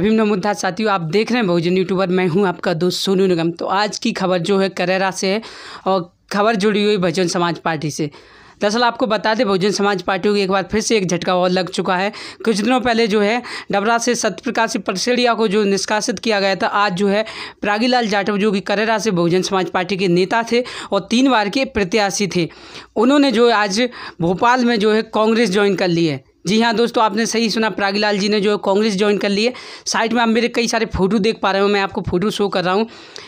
अभी मुद्दा साथियों आप देख रहे हैं बहुजन यूट्यूबर मैं हूं आपका दोस्त सोनू निगम तो आज की खबर जो है करेरा से है और खबर जुड़ी हुई बहुजन समाज पार्टी से दरअसल आपको बता दें बहुजन समाज पार्टी को एक बार फिर से एक झटका और लग चुका है कुछ दिनों पहले जो है डबरा से सत्यप्रकाश परसेड़िया को जो निष्कासित किया गया था आज जो है प्रागीलाल जाटव जो कि करेरा से बहुजन समाज पार्टी के नेता थे और तीन बार के प्रत्याशी थे उन्होंने जो आज भोपाल में जो है कांग्रेस ज्वाइन कर ली है जी हाँ दोस्तों आपने सही सुना प्रागीलाल जी ने जो है कांग्रेस ज्वाइन कर ली है साइड में आप मेरे कई सारे फ़ोटो देख पा रहे हो मैं आपको फ़ोटो शो कर रहा हूँ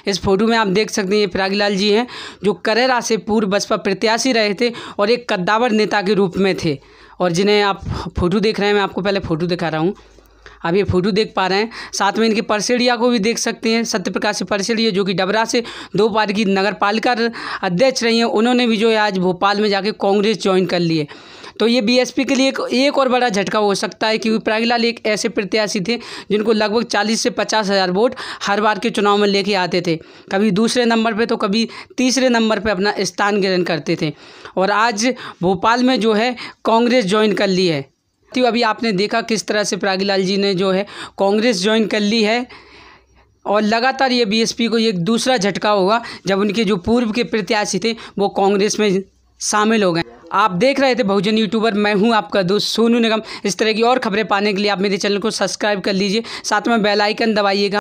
इस फोटो में आप देख सकते हैं ये प्रागीलाल जी हैं जो करेरा से पूर्व बसपा प्रत्याशी रहे थे और एक कद्दावर नेता के रूप में थे और जिन्हें आप फ़ोटो देख रहे हैं मैं आपको पहले फ़ोटो दिखा रहा हूँ आप ये फोटो देख पा रहे हैं साथ में इनके परसेड़िया को भी देख सकते हैं सत्यप्रकाश प्रकाश परसेड़िया जो कि डबरा से दो बार की नगर पालिका अध्यक्ष रही हैं उन्होंने भी जो है आज भोपाल में जाके कांग्रेस ज्वाइन कर लिए तो ये बीएसपी के लिए एक, एक और बड़ा झटका हो सकता है क्योंकि प्रागलाल एक ऐसे प्रत्याशी थे जिनको लगभग चालीस से पचास हज़ार वोट हर बार के चुनाव में लेके आते थे कभी दूसरे नंबर पर तो कभी तीसरे नंबर पर अपना स्थान ग्रहण करते थे और आज भोपाल में जो है कांग्रेस ज्वाइन कर ली है तो अभी आपने देखा किस तरह से प्रागीलाल जी ने जो है कांग्रेस ज्वाइन कर ली है और लगातार ये बीएसपी को एक दूसरा झटका होगा जब उनके जो पूर्व के प्रत्याशी थे वो कांग्रेस में शामिल हो गए आप देख रहे थे बहुजन यूट्यूबर मैं हूं आपका दोस्त सोनू निगम इस तरह की और खबरें पाने के लिए आप मेरे चैनल को सब्सक्राइब कर लीजिए साथ में बेल आइकन दबाइएगा